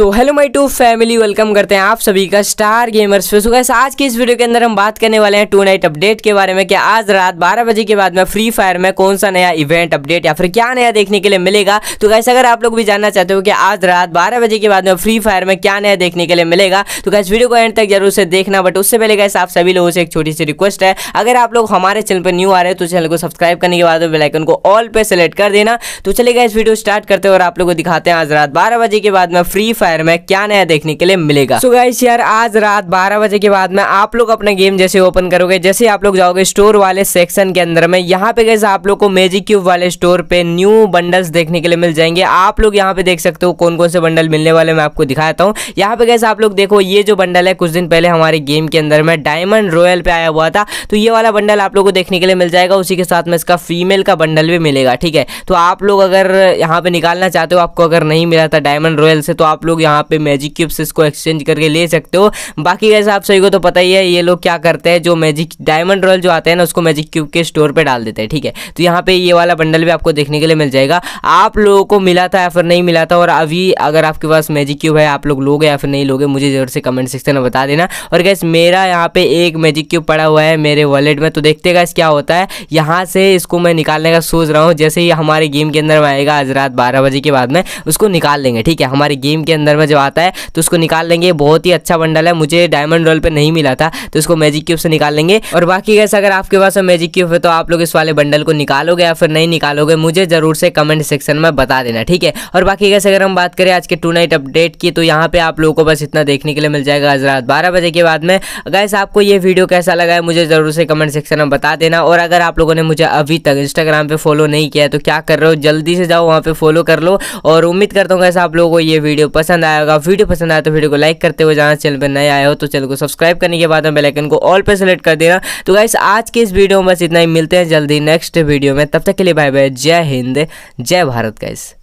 so hello my to family welcome करते हैं आप सभी का स्टार गेमर्स पे सो आज की इस वीडियो के अंदर हम बात करने वाले हैं टू नाइट अपडेट के बारे में कि आज रात 12 बजे के बाद में फ्री फायर में कौन सा नया इवेंट अपडेट या फिर क्या नया देखने के लिए मिलेगा तो गैस अगर आप लोग भी जानना चाहते हो कि आज रात बारह बजे के बाद में फ्री फायर में क्या नया देखने के लिए मिलेगा तो गैस वीडियो को एंड तक जरूर से देखना बट उससे पहले गैस आप सभी लोगों से एक छोटी सी रिक्वेस्ट है अगर आप लोग हमारे चैनल पर न्यू आ रहे हैं तो चैनल को सब्सक्राइब करने के बाद बेलाइकन को ऑल पर सेलेक्ट कर देना तो चलेगा इस वीडियो स्टार्ट करते हैं और आप लोग को दिखाते हैं आज रात बारह बजे के बाद में फ्री फायर फायर में क्या नया देखने के लिए मिलेगा सो गाइस यार आज रात बारह बजे के बाद में आप लोग अपना गेम जैसे ओपन करोगे जैसे आप लोग जाओगे स्टोर वाले सेक्शन के अंदर में यहाँ पे गैस आप लोग को मेजिक क्यूब वाले स्टोर पे न्यू बंडल्स देखने के लिए मिल जाएंगे आप लोग यहाँ पे देख सकते हो कौन कौन से बंडल मिलने वाले मैं आपको दिखाता हूँ यहाँ पे गैस आप लोग देखो ये जो बंडल है कुछ दिन पहले हमारे गेम के अंदर में डायमंड रॉयल पे आया हुआ था तो ये वाला बंडल आप लोग को देखने के लिए मिल जाएगा उसी के साथ में इसका फीमेल का बंडल भी मिलेगा ठीक है तो आप लोग अगर यहाँ पे निकालना चाहते हो आपको अगर नहीं मिला था डायमंड रॉयल से तो आप लोग यहाँ पे मैजिक क्यूब्स इसको एक्सचेंज करके ले सकते हो बाकी गैस आप सभी को तो पता ही है ये लोग क्या करते हैं जो मैजिक डायमंड रॉयल जो आते हैं ना उसको मैजिक क्यूब के स्टोर पर डाल देते हैं ठीक है तो यहाँ पे ये वाला बंडल भी आपको देखने के लिए मिल जाएगा आप लोगों को मिला था या फिर नहीं मिला था और अभी अगर आपके पास मैजिक क्यूब है आप लोग लोगे या फिर नहीं लोगे मुझे जरूर से कमेंट सेक्शन में बता देना और गैस मेरा यहाँ पे एक मैजिक क्यूब पड़ा हुआ है मेरे वॉलेट में तो देखते गैस क्या होता है यहाँ से इसको मैं निकालने का सोच रहा हूँ जैसे ही हमारे गेम के अंदर में आएगा आज रात बारह बजे के बाद में उसको निकाल लेंगे ठीक है हमारे गेम के अंदर में जब आता है तो उसको निकाल लेंगे बहुत ही अच्छा बंडल है मुझे डायमंड रोल पर नहीं मिला था तो उसको मैजिक क्यूब से निकाल लेंगे और बाकी कैसे अगर आपके पास मैजिक क्यूब है तो आप लोग इस वाले बंडल को निकालोगे या फिर नहीं निकालोगे मुझे जरूर से कमेंट सेक्शन में बता देना ठीक है और बाकी कैसे अगर हम बात करें आज के टू नाइट अपडेट की तो यहाँ पे आप लोगों को बस इतना देखने के लिए मिल जाएगा आज रात बारह बजे के बाद में गैस आपको ये वीडियो कैसा लगा है मुझे जरूर से कमेंट सेक्शन में बता देना और अगर आप लोगों ने मुझे अभी तक इंस्टाग्राम पे फॉलो नहीं किया है तो क्या कर रहे हो जल्दी से जाओ वहाँ पे फॉलो कर लो और उम्मीद करता हूँ गैस आप लोगों को ये वीडियो पसंद पसंद आया होगा वीडियो पसंद आया तो वीडियो को लाइक करते हुए जाना चैनल पर नए आए हो तो चैनल को सब्सक्राइब करने के बाद बेलाइकन को ऑल पर सेलेक्ट कर देना तो गाइस आज के इस वीडियो में बस इतना ही मिलते हैं जल्दी नेक्स्ट वीडियो में तब तक के लिए बाय बाय जय हिंद जय भारत गाइस